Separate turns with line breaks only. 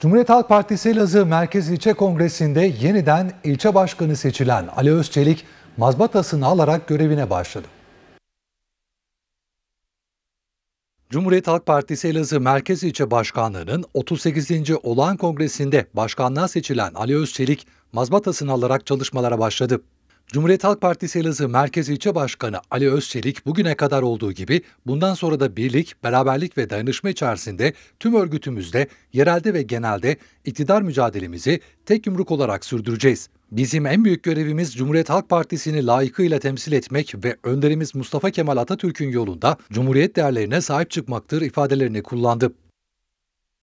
Cumhuriyet Halk Partisi Elazığ Merkez İlçe Kongresi'nde yeniden ilçe başkanı seçilen Ali Özçelik mazbatasını alarak görevine başladı. Cumhuriyet Halk Partisi Elazığ Merkez İlçe Başkanlığı'nın 38. olağan kongresinde başkanlığa seçilen Ali Özçelik mazbatasını alarak çalışmalara başladı. Cumhuriyet Halk Partisi Elazığ Merkez İlçe Başkanı Ali Özçelik bugüne kadar olduğu gibi bundan sonra da birlik, beraberlik ve dayanışma içerisinde tüm örgütümüzde yerelde ve genelde iktidar mücadelemizi tek yumruk olarak sürdüreceğiz. Bizim en büyük görevimiz Cumhuriyet Halk Partisi'ni layıkıyla temsil etmek ve önderimiz Mustafa Kemal Atatürk'ün yolunda Cumhuriyet değerlerine sahip çıkmaktır ifadelerini kullandı.